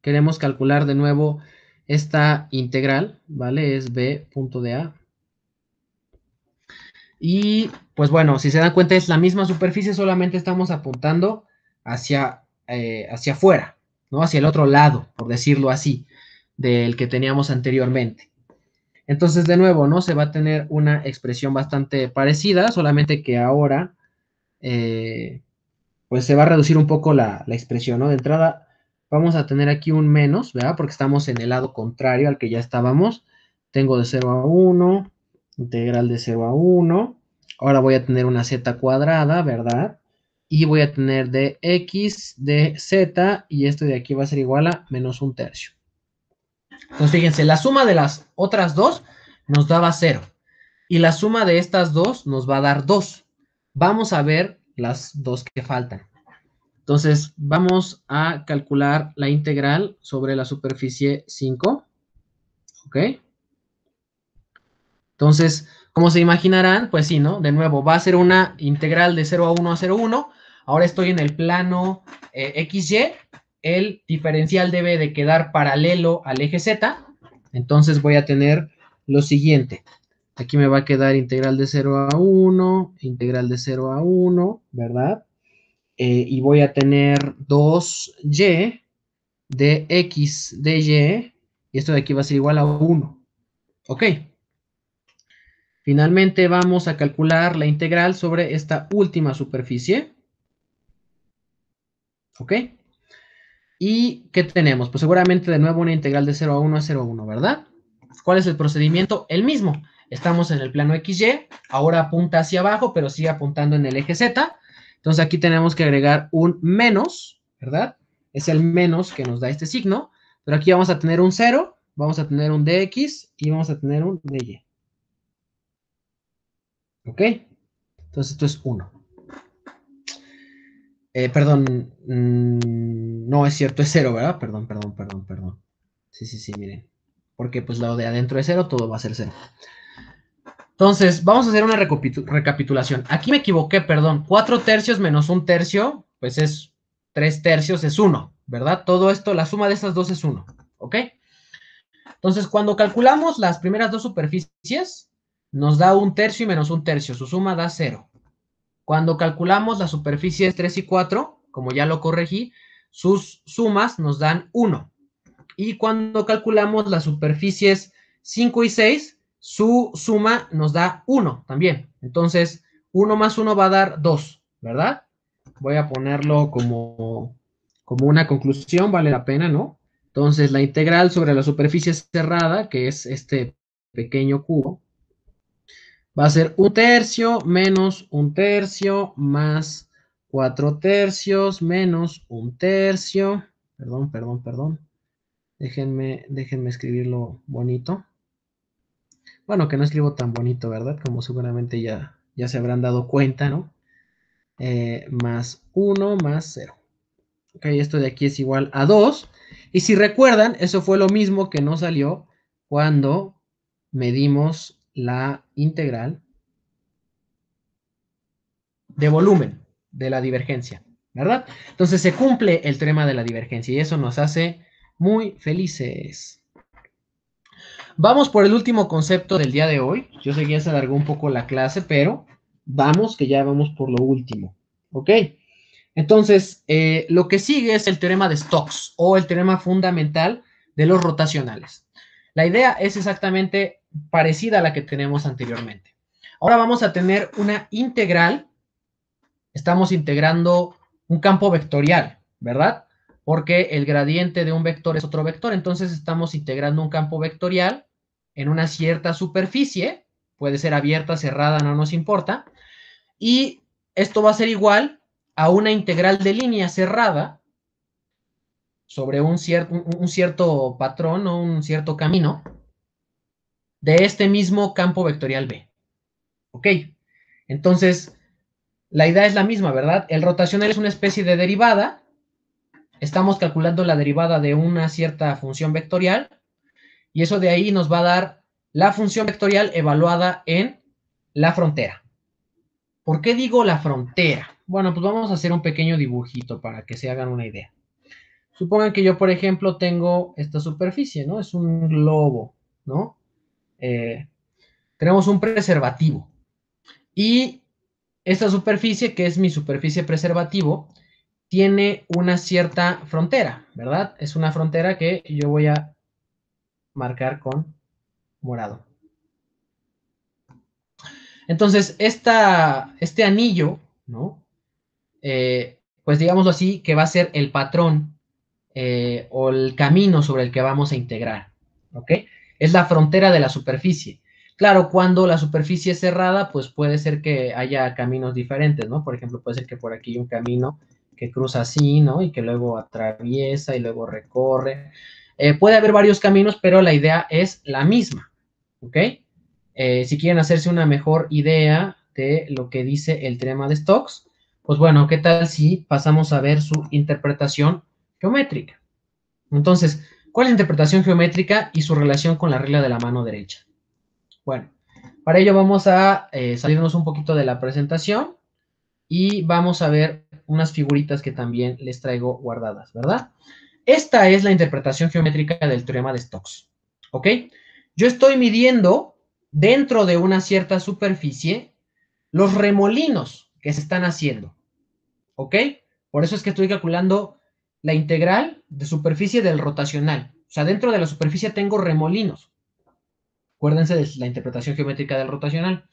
Queremos calcular de nuevo esta integral, ¿vale? Es b punto de a. Y pues bueno, si se dan cuenta es la misma superficie, solamente estamos apuntando hacia, eh, hacia afuera, ¿no? Hacia el otro lado, por decirlo así, del que teníamos anteriormente. Entonces, de nuevo, ¿no? Se va a tener una expresión bastante parecida, solamente que ahora, eh, pues se va a reducir un poco la, la expresión, ¿no? De entrada, vamos a tener aquí un menos, ¿verdad? Porque estamos en el lado contrario al que ya estábamos. Tengo de 0 a 1, integral de 0 a 1. Ahora voy a tener una z cuadrada, ¿verdad? Y voy a tener de x de z y esto de aquí va a ser igual a menos un tercio. Entonces, fíjense, la suma de las otras dos nos daba 0. Y la suma de estas dos nos va a dar 2. Vamos a ver las dos que faltan. Entonces, vamos a calcular la integral sobre la superficie 5. ¿Ok? Entonces, como se imaginarán, pues sí, ¿no? De nuevo, va a ser una integral de 0 a 1 a 0, 1. Ahora estoy en el plano eh, x, XY. El diferencial debe de quedar paralelo al eje Z. Entonces voy a tener lo siguiente. Aquí me va a quedar integral de 0 a 1, integral de 0 a 1, ¿verdad? Eh, y voy a tener 2y de x de y, y esto de aquí va a ser igual a 1. Ok. Finalmente vamos a calcular la integral sobre esta última superficie. ¿Ok? ¿Y qué tenemos? Pues seguramente de nuevo una integral de 0 a 1 a 0 a 1, ¿verdad? ¿Cuál es el procedimiento? El mismo. Estamos en el plano XY, ahora apunta hacia abajo, pero sigue apuntando en el eje Z. Entonces aquí tenemos que agregar un menos, ¿verdad? Es el menos que nos da este signo, pero aquí vamos a tener un 0, vamos a tener un dx y vamos a tener un dy. ¿Ok? Entonces esto es 1. Eh, perdón, mm, no es cierto, es 0, ¿verdad? Perdón, perdón, perdón, perdón. Sí, sí, sí, miren. Porque pues lo de adentro es 0, todo va a ser 0. Entonces, vamos a hacer una recapitulación. Aquí me equivoqué, perdón. Cuatro tercios menos un tercio, pues es tres tercios, es uno, ¿verdad? Todo esto, la suma de estas dos es uno, ¿ok? Entonces, cuando calculamos las primeras dos superficies, nos da un tercio y menos un tercio. Su suma da cero. Cuando calculamos las superficies 3 y 4, como ya lo corregí, sus sumas nos dan 1. Y cuando calculamos las superficies 5 y 6, su suma nos da 1 también. Entonces, 1 más 1 va a dar 2, ¿verdad? Voy a ponerlo como, como una conclusión, vale la pena, ¿no? Entonces, la integral sobre la superficie cerrada, que es este pequeño cubo, va a ser un tercio menos un tercio más cuatro tercios menos un tercio. Perdón, perdón, perdón. Déjenme, déjenme escribirlo bonito. Bueno, que no escribo tan bonito, ¿verdad? Como seguramente ya, ya se habrán dado cuenta, ¿no? Eh, más 1 más 0. Ok, esto de aquí es igual a 2. Y si recuerdan, eso fue lo mismo que nos salió cuando medimos la integral de volumen de la divergencia, ¿verdad? Entonces se cumple el tema de la divergencia y eso nos hace muy felices. Vamos por el último concepto del día de hoy. Yo sé que ya se alargó un poco la clase, pero vamos, que ya vamos por lo último. ¿Ok? Entonces, eh, lo que sigue es el teorema de Stokes o el teorema fundamental de los rotacionales. La idea es exactamente parecida a la que tenemos anteriormente. Ahora vamos a tener una integral. Estamos integrando un campo vectorial, ¿verdad? porque el gradiente de un vector es otro vector, entonces estamos integrando un campo vectorial en una cierta superficie, puede ser abierta, cerrada, no nos importa, y esto va a ser igual a una integral de línea cerrada sobre un, un cierto patrón o un cierto camino de este mismo campo vectorial B. ¿Ok? Entonces, la idea es la misma, ¿verdad? El rotacional es una especie de derivada estamos calculando la derivada de una cierta función vectorial y eso de ahí nos va a dar la función vectorial evaluada en la frontera. ¿Por qué digo la frontera? Bueno, pues vamos a hacer un pequeño dibujito para que se hagan una idea. Supongan que yo, por ejemplo, tengo esta superficie, ¿no? Es un globo, ¿no? Eh, tenemos un preservativo. Y esta superficie, que es mi superficie preservativo, tiene una cierta frontera, ¿verdad? Es una frontera que yo voy a marcar con morado. Entonces, este anillo, ¿no? Eh, pues digamos así, que va a ser el patrón eh, o el camino sobre el que vamos a integrar, ¿ok? Es la frontera de la superficie. Claro, cuando la superficie es cerrada, pues puede ser que haya caminos diferentes, ¿no? Por ejemplo, puede ser que por aquí hay un camino cruza así, ¿no? Y que luego atraviesa y luego recorre. Eh, puede haber varios caminos, pero la idea es la misma, ¿ok? Eh, si quieren hacerse una mejor idea de lo que dice el teorema de Stokes, pues bueno, ¿qué tal si pasamos a ver su interpretación geométrica? Entonces, ¿cuál es la interpretación geométrica y su relación con la regla de la mano derecha? Bueno, para ello vamos a eh, salirnos un poquito de la presentación y vamos a ver unas figuritas que también les traigo guardadas, ¿verdad? Esta es la interpretación geométrica del teorema de Stokes, ¿ok? Yo estoy midiendo dentro de una cierta superficie los remolinos que se están haciendo, ¿ok? Por eso es que estoy calculando la integral de superficie del rotacional. O sea, dentro de la superficie tengo remolinos. Acuérdense de la interpretación geométrica del rotacional.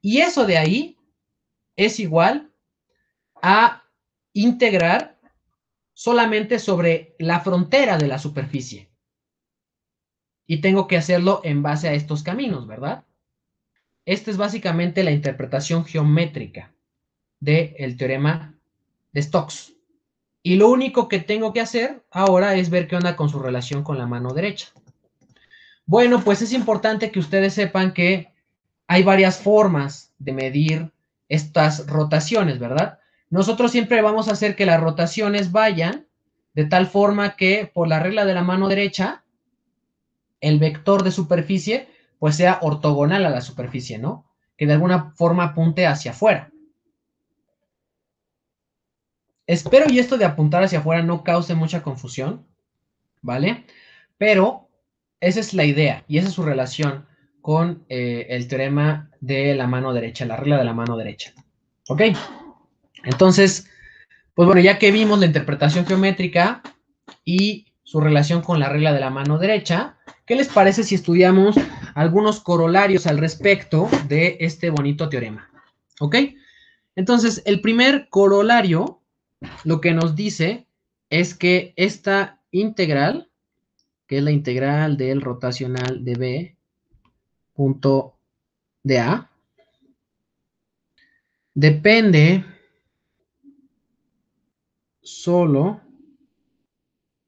Y eso de ahí es igual a integrar solamente sobre la frontera de la superficie. Y tengo que hacerlo en base a estos caminos, ¿verdad? Esta es básicamente la interpretación geométrica del teorema de Stokes. Y lo único que tengo que hacer ahora es ver qué onda con su relación con la mano derecha. Bueno, pues es importante que ustedes sepan que hay varias formas de medir estas rotaciones, ¿verdad? Nosotros siempre vamos a hacer que las rotaciones vayan de tal forma que por la regla de la mano derecha, el vector de superficie pues sea ortogonal a la superficie, ¿no? Que de alguna forma apunte hacia afuera. Espero y esto de apuntar hacia afuera no cause mucha confusión, ¿vale? Pero esa es la idea y esa es su relación con eh, el teorema de la mano derecha, la regla de la mano derecha. ¿Ok? Entonces, pues bueno, ya que vimos la interpretación geométrica y su relación con la regla de la mano derecha, ¿qué les parece si estudiamos algunos corolarios al respecto de este bonito teorema? ¿Ok? Entonces, el primer corolario lo que nos dice es que esta integral, que es la integral del rotacional de B punto de A, depende solo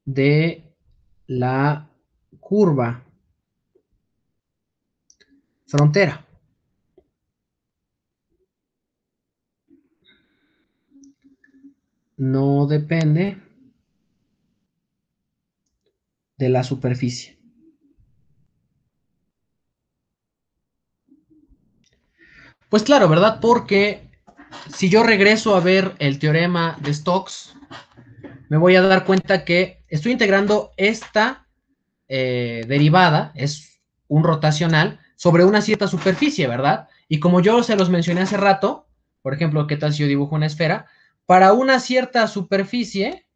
de la curva frontera. No depende de la superficie. Pues claro, ¿verdad? Porque si yo regreso a ver el teorema de Stokes, me voy a dar cuenta que estoy integrando esta eh, derivada, es un rotacional, sobre una cierta superficie, ¿verdad? Y como yo se los mencioné hace rato, por ejemplo, ¿qué tal si yo dibujo una esfera? Para una cierta superficie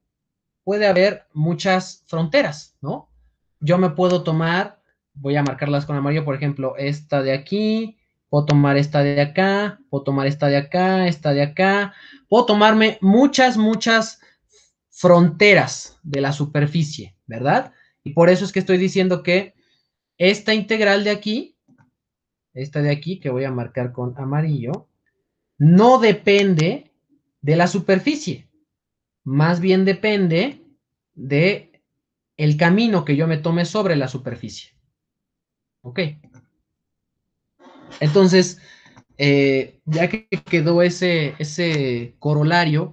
puede haber muchas fronteras, ¿no? Yo me puedo tomar, voy a marcarlas con amarillo, por ejemplo, esta de aquí, puedo tomar esta de acá, puedo tomar esta de acá, esta de acá, puedo tomarme muchas, muchas fronteras de la superficie, ¿verdad? Y por eso es que estoy diciendo que esta integral de aquí, esta de aquí que voy a marcar con amarillo, no depende de la superficie, más bien depende de el camino que yo me tome sobre la superficie. ¿Ok? Entonces, eh, ya que quedó ese, ese corolario,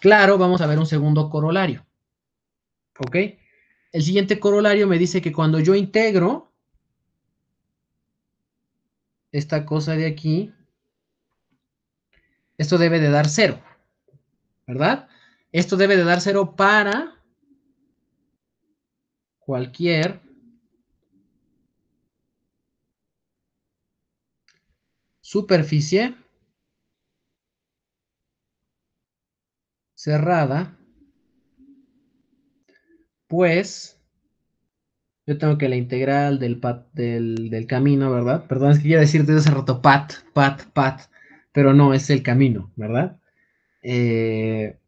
Claro, vamos a ver un segundo corolario. ¿Ok? El siguiente corolario me dice que cuando yo integro esta cosa de aquí, esto debe de dar cero, ¿verdad? Esto debe de dar cero para cualquier superficie cerrada, pues yo tengo que la integral del, del, camino, ¿verdad? Perdón, es que quería decirte hace rato pat, pat, pat, pero no, es el camino, ¿verdad? Eh,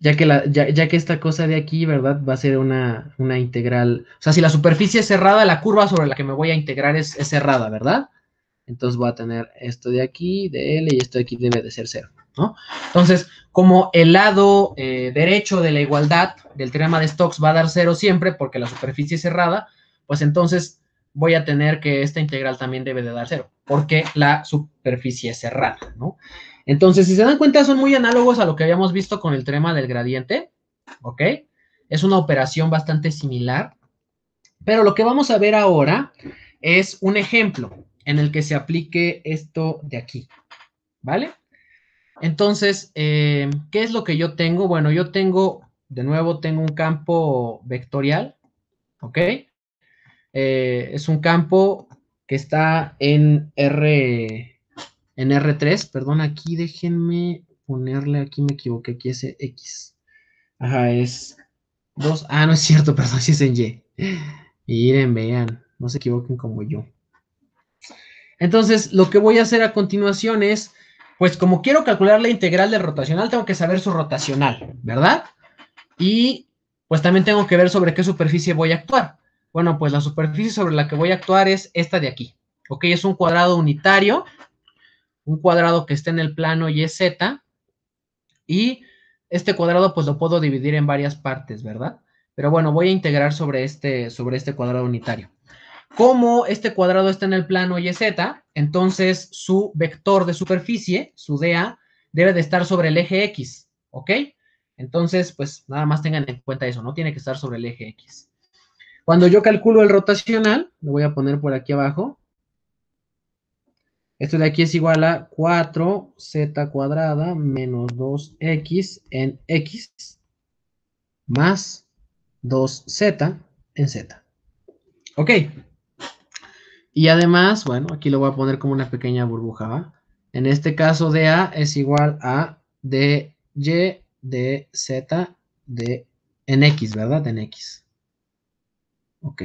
ya, que ya, que esta cosa de aquí, ¿verdad? Va a ser una, integral, o sea, si la superficie es cerrada, la curva sobre la que me voy a integrar es, cerrada, ¿verdad? Entonces voy a tener esto de aquí, de L, y esto de aquí debe de ser cero. Entonces, como el lado eh, derecho de la igualdad del teorema de Stokes va a dar cero siempre porque la superficie es cerrada, pues entonces voy a tener que esta integral también debe de dar cero porque la superficie es cerrada, ¿no? Entonces, si se dan cuenta, son muy análogos a lo que habíamos visto con el teorema del gradiente, ¿ok? Es una operación bastante similar, pero lo que vamos a ver ahora es un ejemplo en el que se aplique esto de aquí, ¿vale? Entonces, eh, ¿qué es lo que yo tengo? Bueno, yo tengo, de nuevo, tengo un campo vectorial, ¿ok? Eh, es un campo que está en R, en R3, perdón, aquí déjenme ponerle, aquí me equivoqué, aquí es X. Ajá, es 2, ah, no es cierto, <laughs> perdón, sí es en Y. Miren, vean, no se equivoquen como yo. Entonces, lo que voy a hacer a continuación es pues como quiero calcular la integral de rotacional, tengo que saber su rotacional, ¿verdad? Y pues también tengo que ver sobre qué superficie voy a actuar. Bueno, pues la superficie sobre la que voy a actuar es esta de aquí. Ok, es un cuadrado unitario, un cuadrado que está en el plano y z. y este cuadrado pues lo puedo dividir en varias partes, ¿verdad? Pero bueno, voy a integrar sobre este, sobre este cuadrado unitario. Como este cuadrado está en el plano YZ, entonces su vector de superficie, su DA, debe de estar sobre el eje X, ¿ok? Entonces, pues nada más tengan en cuenta eso, no tiene que estar sobre el eje X. Cuando yo calculo el rotacional, lo voy a poner por aquí abajo. Esto de aquí es igual a 4z cuadrada menos 2x en x más 2z en z. Ok, y además, bueno, aquí lo voy a poner como una pequeña burbuja, En este caso, a es igual a DY de Z de en X, ¿verdad? En X. Ok.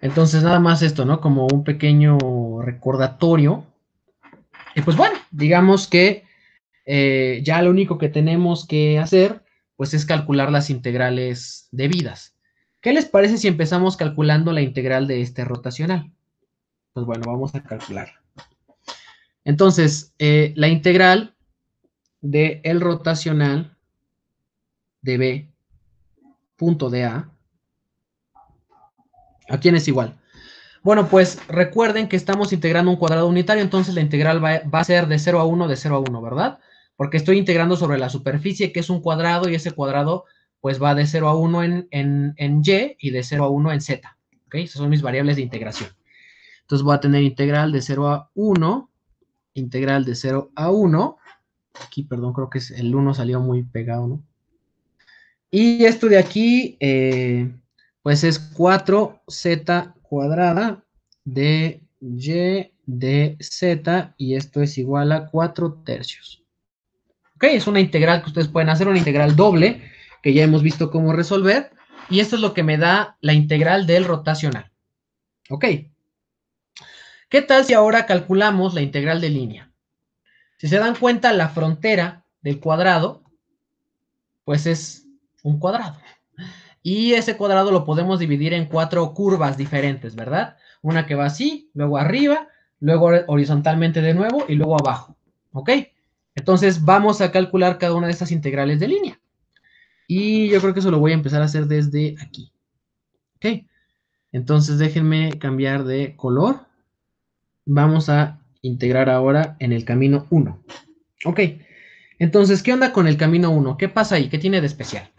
Entonces, nada más esto, ¿no? Como un pequeño recordatorio. Y pues bueno, digamos que eh, ya lo único que tenemos que hacer, pues es calcular las integrales debidas. ¿Qué les parece si empezamos calculando la integral de este rotacional? Pues bueno, vamos a calcular. Entonces, eh, la integral de el rotacional de B punto de A, ¿a quién es igual? Bueno, pues recuerden que estamos integrando un cuadrado unitario, entonces la integral va, a ser de 0 a 1, de 0 a 1, ¿verdad? Porque estoy integrando sobre la superficie, que es un cuadrado, y ese cuadrado pues va de 0 a 1 en, en, y y de 0 a 1 en z. ¿Ok? Esas son mis variables de integración. Entonces voy a tener integral de 0 a 1, integral de 0 a 1. Aquí, perdón, creo que el 1 salió muy pegado, ¿no? Y esto de aquí, eh, pues es 4z cuadrada de y de z, y esto es igual a 4 tercios. ¿Ok? Es una integral que ustedes pueden hacer, una integral doble, que ya hemos visto cómo resolver. Y esto es lo que me da la integral del rotacional. ¿Ok? ¿Qué tal si ahora calculamos la integral de línea? Si se dan cuenta, la frontera del cuadrado, pues es un cuadrado. Y ese cuadrado lo podemos dividir en cuatro curvas diferentes, ¿verdad? Una que va así, luego arriba, luego horizontalmente de nuevo y luego abajo. ¿Ok? Entonces vamos a calcular cada una de estas integrales de línea. Y yo creo que eso lo voy a empezar a hacer desde aquí. Ok. Entonces déjenme cambiar de color. Vamos a integrar ahora en el camino 1. Ok. Entonces, ¿qué onda con el camino 1? ¿Qué pasa ahí? ¿Qué tiene de especial?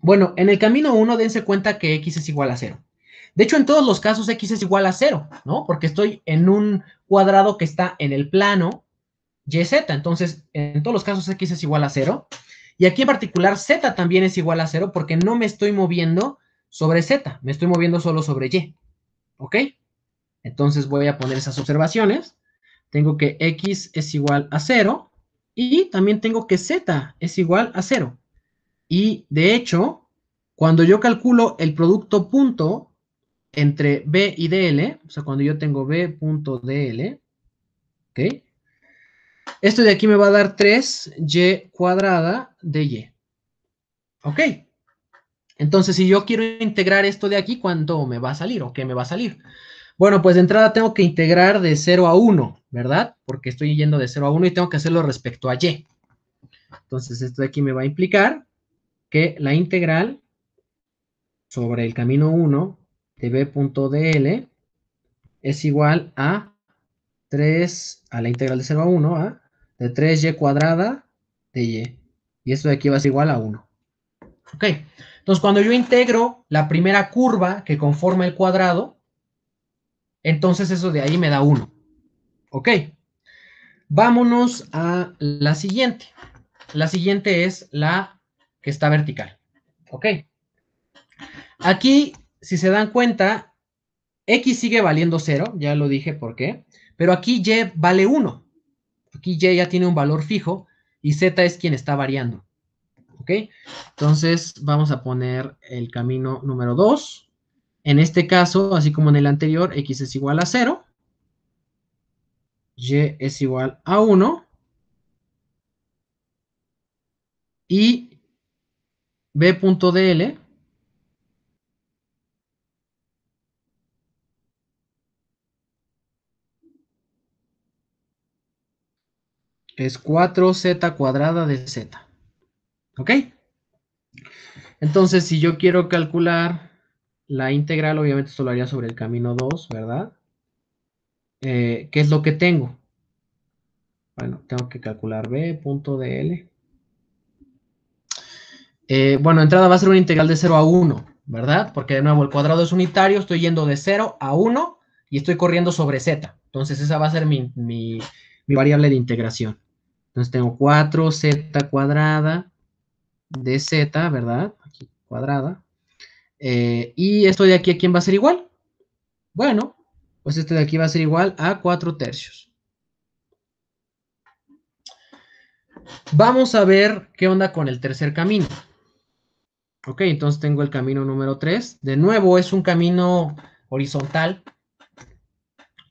Bueno, en el camino 1 dense cuenta que x es igual a 0. De hecho, en todos los casos x es igual a 0, ¿no? Porque estoy en un cuadrado que está en el plano YZ. Entonces, en todos los casos x es igual a 0. Y aquí en particular z también es igual a 0 porque no me estoy moviendo sobre z, me estoy moviendo solo sobre y. ¿Ok? Entonces voy a poner esas observaciones. Tengo que x es igual a 0 y también tengo que z es igual a 0. Y de hecho, cuando yo calculo el producto punto entre b y dl, o sea, cuando yo tengo B punto DL, ¿ok? Esto de aquí me va a dar 3y cuadrada de y. ¿Ok? Entonces, si yo quiero integrar esto de aquí, ¿cuánto me va a salir o qué me va a salir? Bueno, pues de entrada tengo que integrar de 0 a 1, ¿verdad? Porque estoy yendo de 0 a 1 y tengo que hacerlo respecto a y. Entonces, esto de aquí me va a implicar que la integral sobre el camino 1 de b.dl es igual a 3 a la integral de 0 a 1, ¿ah? de 3y cuadrada de y. Y esto de aquí va a ser igual a 1. Ok, entonces cuando yo integro la primera curva que conforma el cuadrado, entonces eso de ahí me da 1. Ok, vámonos a la siguiente. La siguiente es la que está vertical. Ok, aquí, si se dan cuenta, x sigue valiendo 0, ya lo dije por qué. Pero aquí Y vale 1. Aquí Y ya tiene un valor fijo y Z es quien está variando. ¿Ok? Entonces vamos a poner el camino número 2. En este caso, así como en el anterior, X es igual a 0. Y es igual a 1. Y B.dl es 4z cuadrada de z. ¿Ok? Entonces, si yo quiero calcular la integral, obviamente esto lo haría sobre el camino 2, ¿verdad? Eh, ¿Qué es lo que tengo? Bueno, tengo que calcular b.dl. Eh, bueno, entrada va a ser una integral de 0 a 1, ¿verdad? Porque de nuevo el cuadrado es unitario, estoy yendo de 0 a 1 y estoy corriendo sobre z. Entonces esa va a ser mi variable de integración. Entonces tengo 4z cuadrada de z, ¿verdad? Aquí cuadrada. Eh, y esto de aquí, ¿a quién va a ser igual? Bueno, pues esto de aquí va a ser igual a 4 tercios. Vamos a ver qué onda con el tercer camino. Ok, entonces tengo el camino número 3. De nuevo, es un camino horizontal.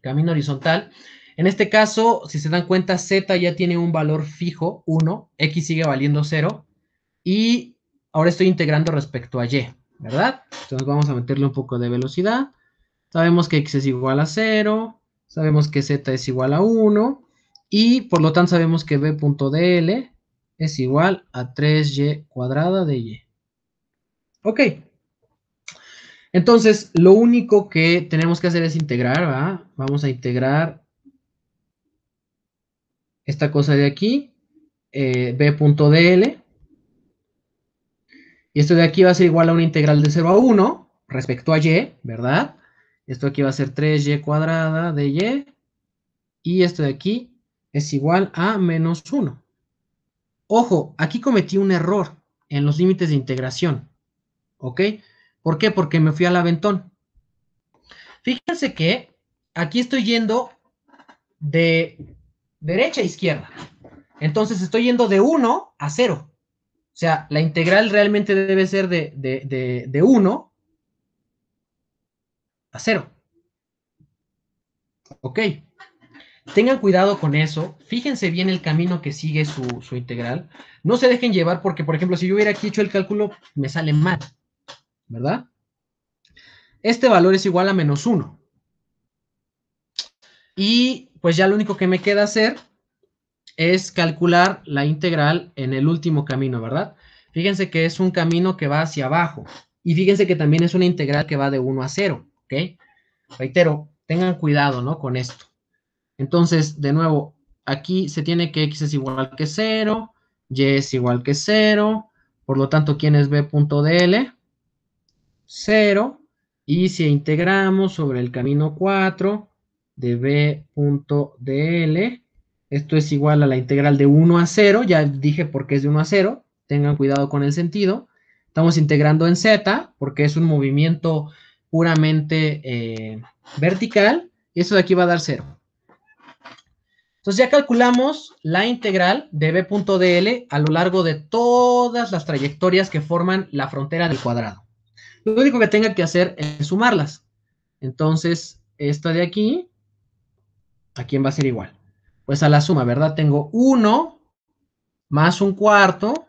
Camino horizontal. En este caso, si se dan cuenta, Z ya tiene un valor fijo, 1, X sigue valiendo 0, y ahora estoy integrando respecto a Y, ¿verdad? Entonces vamos a meterle un poco de velocidad. Sabemos que X es igual a 0, sabemos que Z es igual a 1, y por lo tanto sabemos que B.dl es igual a 3Y cuadrada de Y. Ok. Entonces, lo único que tenemos que hacer es integrar, ¿verdad? Vamos a integrar esta cosa de aquí, eh, b.dl, y esto de aquí va a ser igual a una integral de 0 a 1 respecto a y, ¿verdad? Esto aquí va a ser 3y cuadrada de y, y esto de aquí es igual a menos 1. Ojo, aquí cometí un error en los límites de integración, ¿ok? ¿Por qué? Porque me fui al aventón. Fíjense que aquí estoy yendo de derecha e izquierda. Entonces estoy yendo de 1 a 0. O sea, la integral realmente debe ser de, de, de, 1 a 0. Ok. Tengan cuidado con eso. Fíjense bien el camino que sigue su, su, integral. No se dejen llevar porque, por ejemplo, si yo hubiera aquí hecho el cálculo, me sale mal. ¿Verdad? Este valor es igual a menos 1. Y pues ya lo único que me queda hacer es calcular la integral en el último camino, ¿verdad? Fíjense que es un camino que va hacia abajo. Y fíjense que también es una integral que va de 1 a 0, ¿ok? Reitero, tengan cuidado, ¿no? Con esto. Entonces, de nuevo, aquí se tiene que x es igual que 0, y es igual que 0, por lo tanto, ¿quién es b.dl? 0, y si integramos sobre el camino 4, de B.dl. Esto es igual a la integral de 1 a 0. Ya dije por qué es de 1 a 0. Tengan cuidado con el sentido. Estamos integrando en Z porque es un movimiento puramente eh, vertical. Y eso de aquí va a dar 0. Entonces ya calculamos la integral de B.dl a lo largo de todas las trayectorias que forman la frontera del cuadrado. Lo único que tenga que hacer es sumarlas. Entonces, esta de aquí ¿A quién va a ser igual? Pues a la suma, ¿verdad? Tengo 1 más un cuarto,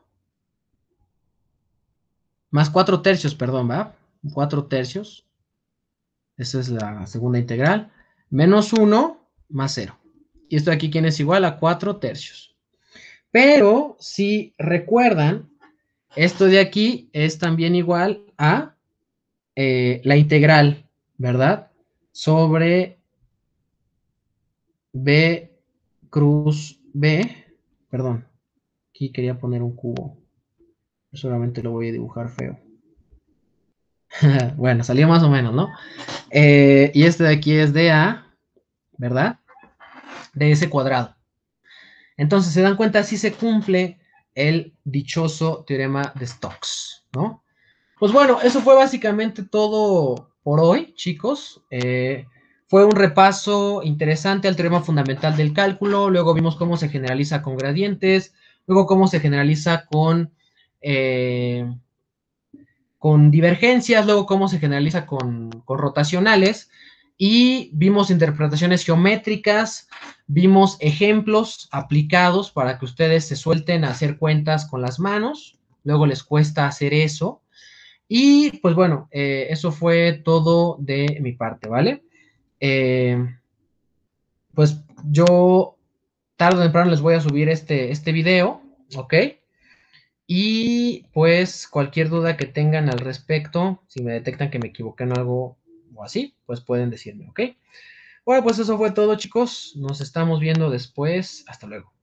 más 4 tercios, perdón, ¿va? 4 tercios. Esa es la segunda integral. Menos 1 más 0. Y esto de aquí, ¿quién es igual? A 4 tercios. Pero, si recuerdan, esto de aquí es también igual a eh, la integral, ¿verdad? Sobre B cruz B, perdón, aquí quería poner un cubo, solamente lo voy a dibujar feo. <laughs> bueno, salió más o menos, ¿no? Eh, y este de aquí es de A, ¿verdad? De ese cuadrado. Entonces, se dan cuenta si se cumple el dichoso teorema de Stokes, ¿no? Pues bueno, eso fue básicamente todo por hoy, chicos. Eh, fue un repaso interesante al teorema fundamental del cálculo, luego vimos cómo se generaliza con gradientes, luego cómo se generaliza con, eh, con divergencias, luego cómo se generaliza con, rotacionales, y vimos interpretaciones geométricas, vimos ejemplos aplicados para que ustedes se suelten a hacer cuentas con las manos, luego les cuesta hacer eso. Y pues bueno, eh, eso fue todo de mi parte, ¿vale? Eh, pues yo tarde o temprano les voy a subir este, este video, ¿ok? Y pues cualquier duda que tengan al respecto, si me detectan que me equivoqué en algo o así, pues pueden decirme, ¿ok? Bueno, pues eso fue todo chicos, nos estamos viendo después, hasta luego.